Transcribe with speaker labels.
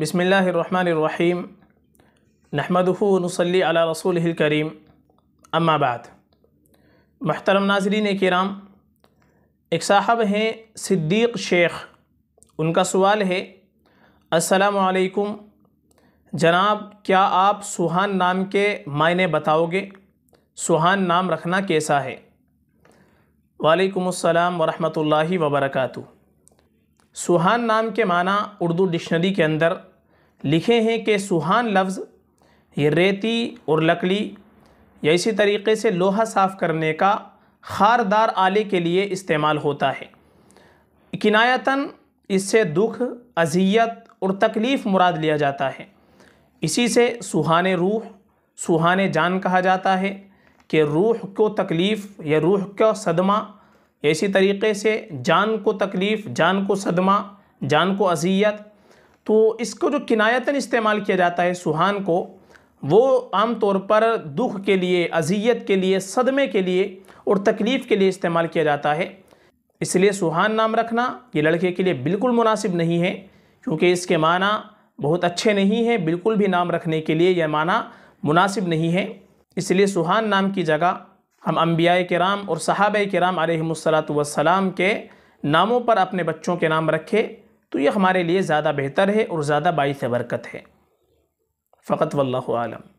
Speaker 1: बसमीम नहमदनसली अला रसूल करीम अम्माबाद महतरम नाजरीन कराम एक साहब हैं सिद्दीक़ शेख उनका सवाल है असलकुम जनाब क्या आप सुहान नाम के मायने बताओगे सुहान नाम रखना कैसा है वालेकुम अस्सलाम वरहमतुल्लाहि वबरकातुहू सुहान नाम के माना उर्दू डिक्शनरी के अंदर लिखे हैं कि सुहान लफ्ज़ ये रेती और लकड़ी या इसी तरीके से लोहा साफ़ करने का खारदार आले के लिए इस्तेमाल होता है किनायतन इससे दुख अजियत और तकलीफ़ मुराद लिया जाता है इसी से सुहान रूह सुहान जान कहा जाता है कि रूह को तकलीफ़ या रूह का सदमा इसी तरीके से जान को तकलीफ़ जान को सदमा जान को अजियत तो इसको जो किनायतन इस्तेमाल किया जाता है सुहान को वो आम तौर पर दुख के लिए अजियत के लिए सदमे के लिए और तकलीफ़ के लिए इस्तेमाल किया जाता है इसलिए सुहान नाम रखना ये लड़के के लिए बिल्कुल मुनासिब नहीं है क्योंकि इसके माना बहुत अच्छे नहीं हैं बिल्कुल भी नाम रखने के लिए यह माना मुनासिब नहीं है इसलिए सुहान नाम की जगह हम अम्बिया कराम और सहाब कराम आलमसलात वसलाम के नामों पर अपने बच्चों के नाम रखे तो ये हमारे लिए ज़्यादा बेहतर है और ज़्यादा बाईस बरकत है फ़कत वल्लम